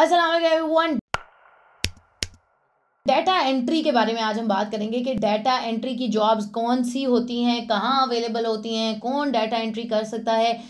Aslam everyone data entry के बारे में आज हम बात करेंगे कि डाटा एंट्री की जॉब्स कौन सी होती हैं कहाँ अवेलेबल होती हैं कौन डाटा एंट्री कर सकता है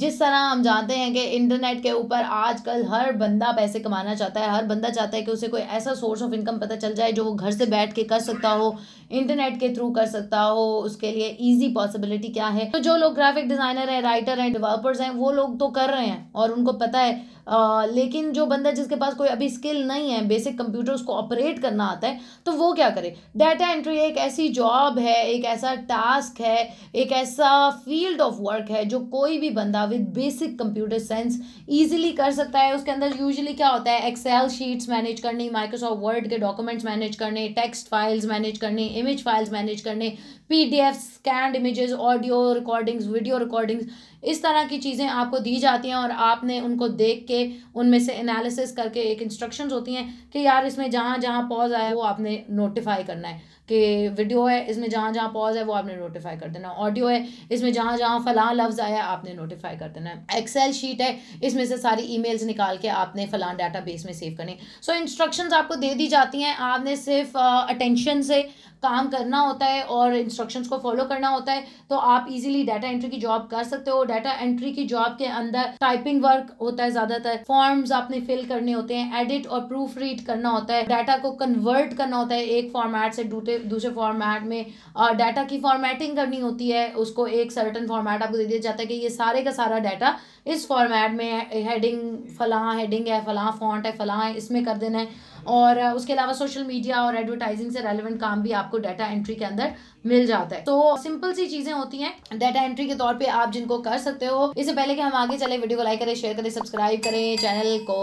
जिस तरह हम जानते हैं कि इंटरनेट के ऊपर आजकल हर बंदा पैसे कमाना चाहता है हर बंदा चाहता है कि उसे कोई ऐसा सोर्स ऑफ इनकम पता चल जाए जो वो घर से बैठ के कर सकता हो इंटरनेट के थ्रू कर सकता हो उसके लिए इजी पॉसिबिलिटी क्या है तो जो लोग ग्राफिक डिज़ाइनर हैं राइटर हैं डेवलपर्स हैं वो लोग तो कर रहे हैं और उनको पता है आ, लेकिन जो बंदा जिसके पास कोई अभी स्किल नहीं है बेसिक कंप्यूटर उसको ऑपरेट करना आता है तो वो क्या करे डाटा एंट्री एक ऐसी जॉब है एक ऐसा टास्क है एक ऐसा फील्ड ऑफ वर्क है जो कोई भी बंदा with basic computer sense easily कर सकता है उसके अंदर यूजली क्या होता है एक्सेल शीट्स मैनेज करनी माइक्रोसॉफ्ट वर्ड के डॉक्यूमेंट्स मैनेज करने टेक्स्ट फाइल्स मैनेज करने इमेज फाइल्स मैनेज करने P D F scanned images audio recordings video recordings इस तरह की चीज़ें आपको दी जाती हैं और आपने उनको देख के उनमें से एनालिसिस करके एक इंस्ट्रक्शंस होती हैं कि यार इसमें जहाँ जहाँ पॉज आया वो आपने नोटिफाई करना है कि वीडियो है इसमें जहाँ जहाँ पॉज है वो आपने नोटिफाई कर देना ऑडियो है इसमें जहाँ जहाँ फ़लाँ लफ्ज़ आया आपने नोटिफाई कर देना है एक्सेल शीट है इसमें से सारी ई निकाल के आपने फ़लाँ डाटा बेस में सेव करनी सो इंस्ट्रक्शन आपको दे दी जाती हैं आपने सिर्फ अटेंशन से काम करना होता है और इंस्ट्रक्शंस को फॉलो करना होता है तो आप इजीली डाटा एंट्री की जॉब कर सकते हो डाटा एंट्री की जॉब के अंदर टाइपिंग वर्क होता है ज़्यादातर फॉर्म्स आपने फिल करने होते हैं एडिट और प्रूफ रीड करना होता है डाटा को कन्वर्ट करना होता है एक फॉर्मेट से दूसरे दूसरे फॉर्मेट में डाटा की फॉर्मेटिंग करनी होती है उसको एक सर्टन फॉर्मेट आपको दे दिया जाता है कि ये सारे का सारा डाटा इस फॉर्मेट में हेडिंग फलां हेडिंग है फलां फॉन्ट है फलां है इसमें कर देना है और उसके अलावा सोशल मीडिया और एडवर्टाइजिंग से रेलिवेंट काम भी आपको डाटा एंट्री के अंदर मिल जाता है तो सिंपल सी चीज़ें होती हैं डाटा एंट्री के तौर पे आप जिनको कर सकते हो इससे पहले कि हम आगे चले वीडियो को लाइक करें शेयर करें सब्सक्राइब करें चैनल को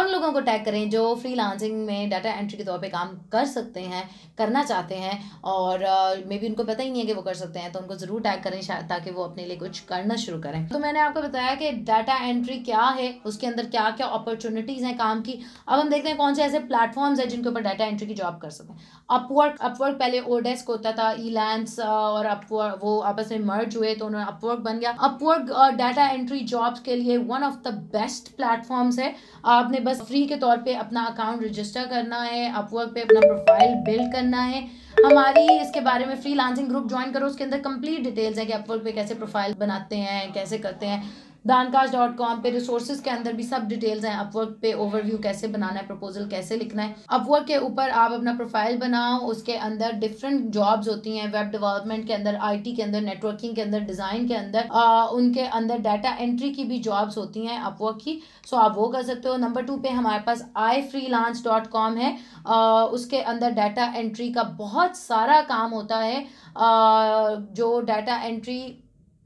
उन लोगों को टैग करें जो फ्री में डाटा एंट्री के तौर पर काम कर सकते हैं करना चाहते हैं और मे बी उनको पता ही नहीं है कि वो कर सकते हैं तो उनको ज़रूर टैग करें ताकि वो अपने लिए कुछ करना शुरू करें तो मैंने आपको बताया कि डाटा एंट्री क्या है उसके अंदर क्या क्या अपॉर्चुनिटीज़ हैं काम की अब हम देखते हैं कौन से ऐसे प्लेटफॉर्म्स हैं जिनके ऊपर डाटा एंट्री की जॉब कर सकते हैं अपवर्क अपवर्क पहले ओडेस्क होता था ईलैंड्स और अपवर्क वो आपस में मर्ज हुए तो उन्होंने अपवर्क बन गया अपवर्क डाटा एंट्री जॉब्स के लिए one of the best platforms है आपने बस फ्री के तौर पर अपना अकाउंट रजिस्टर करना है अपवर्क पे अपना प्रोफाइल बिल्ड करना है हमारी इसके बारे में फ्री ग्रुप ज्वाइन करो उसके अंदर कंप्लीट डिटेल्स है कि अपवर्क पे कैसे प्रोफाइल बनाते हैं कैसे करते हैं दानकाश डॉट कॉम पे रिसोर्सेज के अंदर भी सब डिटेल्स हैं अपवर्क पे ओवरव्यू कैसे बनाना है प्रपोजल कैसे लिखना है अपवर्क के ऊपर आप अपना प्रोफाइल बनाओ उसके अंदर डिफरेंट जॉब्स होती हैं वेब डेवलपमेंट के अंदर आईटी के अंदर नेटवर्किंग के अंदर डिज़ाइन के अंदर आ, उनके अंदर डाटा एंट्री की भी जॉब्स होती हैं अपवर्क की सो आप वो कर सकते हो नंबर टू पे हमारे पास आई फ्री डॉट कॉम है आ, उसके अंदर डाटा एंट्री का बहुत सारा काम होता है आ, जो डाटा एंट्री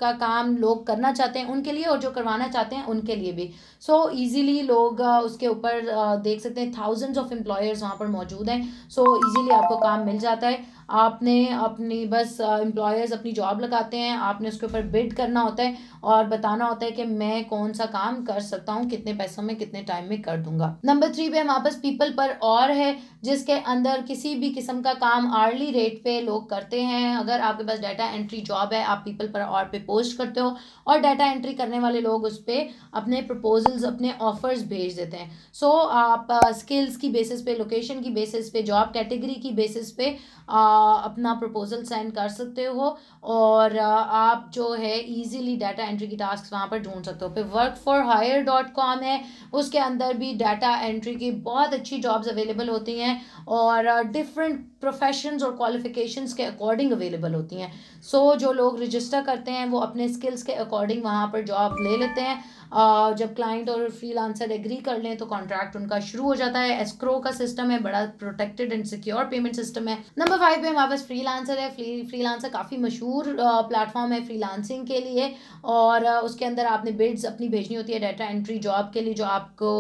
का काम लोग करना चाहते हैं उनके लिए और जो करवाना चाहते हैं उनके लिए भी सो so, इजीली लोग उसके ऊपर देख सकते हैं थाउजेंड्स ऑफ एम्प्लॉयर्स वहाँ पर मौजूद हैं सो so, इजीली आपको काम मिल जाता है आपने अपनी बस एम्प्लॉयर्स अपनी जॉब लगाते हैं आपने उसके ऊपर बिड करना होता है और बताना होता है कि मैं कौन सा काम कर सकता हूँ कितने पैसों में कितने टाइम में कर दूंगा नंबर थ्री पे हमारे पास पीपल पर और है जिसके अंदर किसी भी किस्म का काम आर्ली रेट पे लोग करते हैं अगर आपके पास डाटा एंट्री जॉब है आप पीपल पर और पे पोस्ट करते हो और डाटा एंट्री करने वाले लोग उस पर अपने प्रपोजल्स अपने ऑफर्स भेज देते हैं सो so, आप स्किल्स की बेसिस पे लोकेशन की बेसिस पे जॉब कैटेगरी की बेसिस पे आ, अपना प्रपोजल सेंड कर सकते हो और आप जो है इजीली डाटा एंट्री की टास्क वहाँ पर ढूंढ सकते हो फिर work for hire dot com है उसके अंदर भी डाटा एंट्री की बहुत अच्छी जॉब्स अवेलेबल होती हैं और डिफरेंट प्रोफेशंस और क्वालिफिकेशंस के अकॉर्डिंग अवेलेबल होती हैं सो so, जो लोग रजिस्टर करते हैं वो अपने स्किल्स के अकॉर्डिंग वहाँ पर जॉब ले लेते हैं जब क्लाइंट और फ्रीलांसर एग्री कर लें तो कॉन्ट्रैक्ट उनका शुरू हो जाता है एस्क्रो का सिस्टम है बड़ा protected and secure payment system है नंबर फाइव पे हमारे पास लांसर है लांसर काफ़ी मशहूर प्लेटफॉर्म है लांसिंग के लिए और उसके अंदर आपने बिड्स अपनी भेजनी होती है डाटा एंट्री जॉब के लिए जो आपको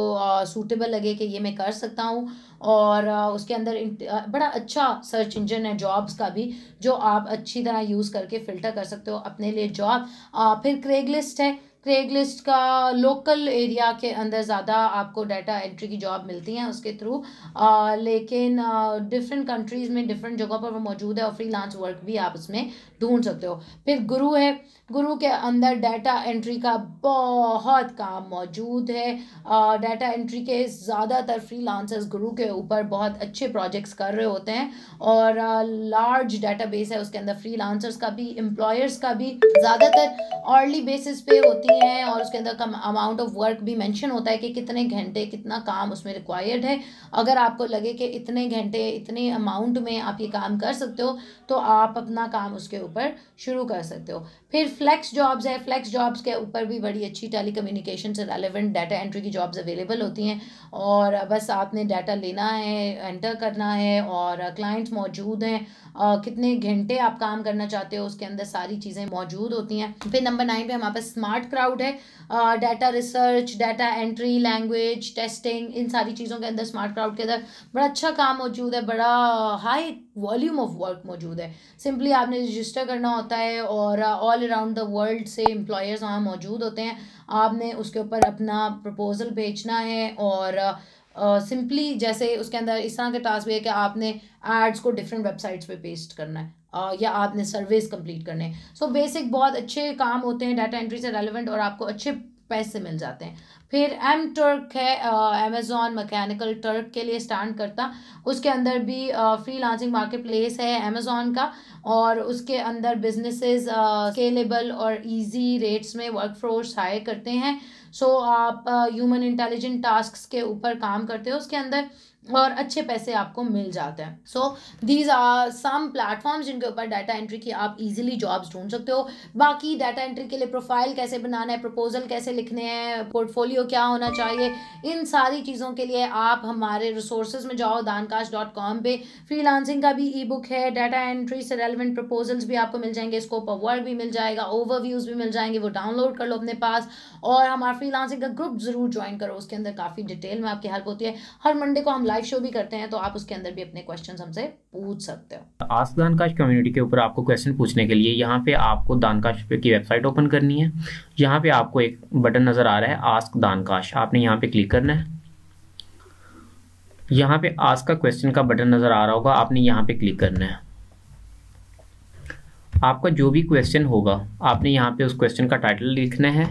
सूटेबल लगे कि ये मैं कर सकता हूँ और उसके अंदर बड़ा अच्छा सर्च इंजन है जॉब्स का भी जो आप अच्छी तरह यूज़ करके फ़िल्टर कर सकते हो अपने लिए जॉब फिर क्रेगलिस्ट है क्रेगलिस्ट का लोकल एरिया के अंदर ज़्यादा आपको डाटा एंट्री की जॉब मिलती हैं उसके थ्रू लेकिन डिफरेंट कंट्रीज़ में डिफरेंट जगह पर वो मौजूद है और फ्री लांस वर्क भी आप उसमें ढूंढ सकते हो फिर गुरु है गुरु के अंदर डाटा एंट्री का बहुत काम मौजूद है डाटा एंट्री के ज़्यादातर फ्री लांसर्स गुरु के ऊपर बहुत अच्छे प्रोजेक्ट्स कर रहे होते हैं और लार्ज डाटा बेस है उसके अंदर फ्री लांसर्स का भी एम्प्लॉयर्स का भी ज़्यादातर ऑर्ली बेसिस पे होती होती हैं और उसके अंदर कम अमाउंट ऑफ वर्क भी मेंशन होता है कि कितने घंटे कितना काम उसमें रिक्वायर्ड है अगर आपको लगे कि इतने घंटे इतने अमाउंट में आप ये काम कर सकते हो तो आप अपना काम उसके ऊपर शुरू कर सकते हो फिर फ्लैक्स जॉब्स है फ्लैक्स जॉब्स के ऊपर भी बड़ी अच्छी टेली कम्युनिकेशन से रेलिवेंट डाटा एंट्री की जॉब्स अवेलेबल होती हैं और बस आपने डाटा लेना है एंटर करना है और क्लाइंट्स मौजूद हैं कितने घंटे आप काम करना चाहते हो उसके अंदर सारी चीज़ें मौजूद होती हैं फिर नंबर नाइन पे हमारे पास स्मार्ट क्राउड है data research data entry language testing इन सारी चीज़ों के अंदर स्मार्ट क्राउड के अंदर बड़ा अच्छा काम मौजूद है बड़ा हाई वॉल्यूम ऑफ वर्क मौजूद है सिंपली आपने रजिस्टर करना होता है और ऑल अराउंड द वर्ल्ड से एम्प्लॉयर्स वहाँ मौजूद होते हैं आपने उसके ऊपर अपना प्रपोजल भेजना है और सिंपली uh, जैसे उसके अंदर इस तरह के टास्क भी है कि आपने एड्स को डिफरेंट वेबसाइट्स पे पेस्ट करना है या आपने सर्विस कंप्लीट करने सो सो बेसिक बहुत अच्छे काम होते हैं डाटा एंट्री से रेलिवेंट और आपको अच्छे पैसे मिल जाते हैं फिर एम टर्क है अमेजोन मैकेनिकल टर्क के लिए स्टैंड करता उसके अंदर भी फ्री लांसिंग मार्केट प्लेस है अमेजोन का और उसके अंदर बिजनेसेस स्केलेबल और इजी रेट्स में वर्क फ्रोर्स हायर करते हैं सो so, आप ह्यूमन इंटेलिजेंट टास्क के ऊपर काम करते हो उसके अंदर और अच्छे पैसे आपको मिल जाते हैं so these are some platforms जिनके ऊपर डाटा एंट्री की आप इजीली जॉब्स ढूंढ सकते हो बाकी डाटा एंट्री के लिए प्रोफाइल कैसे बनाना है प्रपोजल कैसे लिखने हैं पोर्टफोलियो क्या होना चाहिए इन सारी चीज़ों के लिए आप हमारे रिसोर्स में जाओ दानकाश डॉट कॉम पर फ्री का भी ई बुक है डाटा एंट्री से रेलिवेंट प्रपोजल्स भी आपको मिल जाएंगे स्कोप ऑफ वर्क भी मिल जाएगा ओवरव्यूज़ भी मिल जाएंगे वो डाउनलोड कर लो अपने पास और हमारे फ्रीलांसिंग का ग्रुप जरूर ज्वाइन करो उसके अंदर काफ़ी डिटेल में आपकी हेल्प होती है हर मंडे को हम लाइव शो भी करते हैं तो आप उसके अंदर भी अपने क्वेश्चन हमसे पूछ सकते हो आज दानकाश कम्युनिटी के ऊपर आपको क्वेश्चन पूछने के लिए यहाँ पे आपको दानकाश की वेबसाइट ओपन करनी है यहाँ पे आपको एक बटन नज़र आ रहा है आस्क दानकाश आपने यहाँ पे क्लिक करना है यहाँ पे आज का क्वेश्चन का बटन नज़र आ रहा होगा आपने यहाँ पे क्लिक करना है आपका जो भी क्वेश्चन होगा आपने यहाँ पे उस क्वेश्चन का टाइटल लिखना है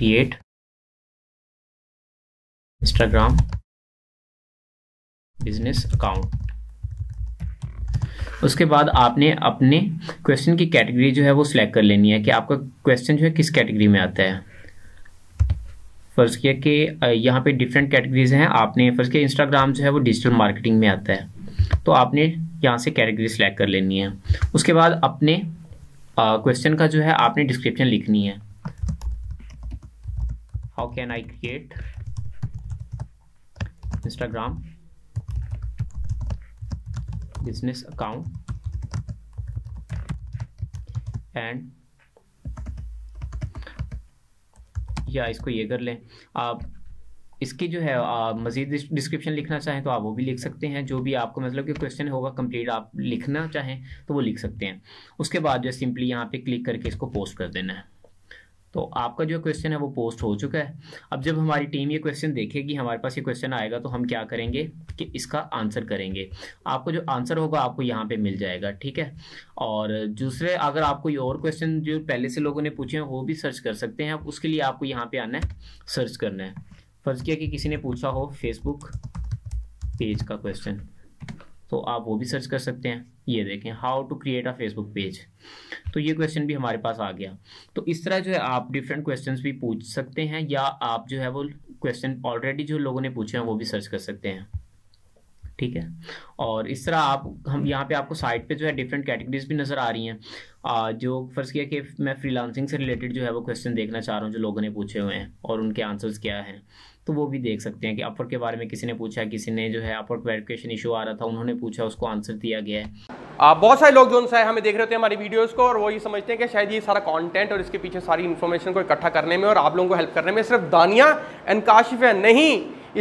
create instagram बिजनेस अकाउंट उसके बाद आपने अपने क्वेश्चन की कैटेगरी जो है वो सिलेक्ट कर लेनी है कि आपका क्वेश्चन जो है किस कैटेगरी में आता है फ़र्ज़ किया कि यहाँ पे डिफरेंट कैटेगरीज हैं आपने फ़र्ज़ किया इंस्टाग्राम जो है वो डिजिटल मार्केटिंग में आता है तो आपने यहाँ से कैटेगरी सिलेक्ट कर लेनी है उसके बाद अपने क्वेश्चन का जो है आपने डिस्क्रिप्शन लिखनी है how can I create Instagram business account and या इसको ये कर लें आप इसकी जो है मज़ीद डिस्क्रिप्शन लिखना चाहें तो आप वो भी लिख सकते हैं जो भी आपको मतलब कि क्वेश्चन होगा कंप्लीट आप लिखना चाहें तो वो लिख सकते हैं उसके बाद जो सिंपली यहाँ पे क्लिक करके इसको पोस्ट कर देना है तो आपका जो क्वेश्चन है वो पोस्ट हो चुका है अब जब हमारी टीम ये क्वेश्चन देखेगी हमारे पास ये क्वेश्चन आएगा तो हम क्या करेंगे कि इसका आंसर करेंगे आपको जो आंसर होगा आपको यहाँ पे मिल जाएगा ठीक है और दूसरे अगर आपको और क्वेश्चन जो पहले से लोगों ने पूछे हैं वो भी सर्च कर सकते हैं उसके लिए आपको यहाँ पे आना है सर्च करना है फर्ज किया कि किसी ने पूछा हो फेसबुक पेज का क्वेश्चन तो आप वो भी सर्च कर सकते हैं ये देखें how to create a Facebook page तो ये क्वेश्चन भी हमारे पास आ गया तो इस तरह जो है आप डिफरेंट क्वेश्चन भी पूछ सकते हैं या आप जो है वो क्वेश्चन ऑलरेडी जो लोगों ने पूछे हैं वो भी सर्च कर सकते हैं ठीक है और इस तरह आप हम यहाँ पे आपको साइट पे जो है डिफरेंट कैटेगरीज भी नज़र आ रही हैं जो फर्ज किया कि मैं फ्रीलांसिंग से रिलेटेड जो है वो क्वेश्चन देखना चाह रहा हूँ जो लोगों ने पूछे हुए हैं और उनके आंसर्स क्या हैं तो वो भी देख सकते हैं कि अपर के बारे में किसी ने पूछा किसी ने जो है अपर वेरिफिकेशन इशू आ रहा था उन्होंने पूछा उसको आंसर दिया गया है आ, बहुत सारे लोग जो है हमें देख रहे होते हैं हमारी वीडियोस को और वो ये समझते हैं कि शायद ये सारा कंटेंट और इसके पीछे सारी इन्फॉर्मेशन को इकट्ठा करने में और आप लोगों को हेल्प करने में सिर्फ दानिया एंड काशिफ है नहीं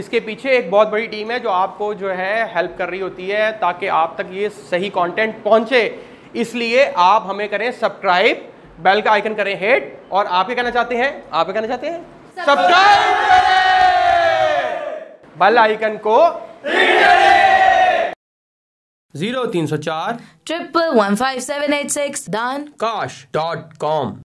इसके पीछे एक बहुत बड़ी टीम है जो आपको जो है हेल्प कर रही होती है ताकि आप तक ये सही कंटेंट पहुंचे इसलिए आप हमें करें सब्सक्राइब बेल का आइकन करें हेड और आप ही कहना चाहते हैं आप क्या कहना चाहते हैं सब्सक्राइब बेल आइकन को जीरो तीन सौ चार triple one five seven eight six दान काश डॉट कॉम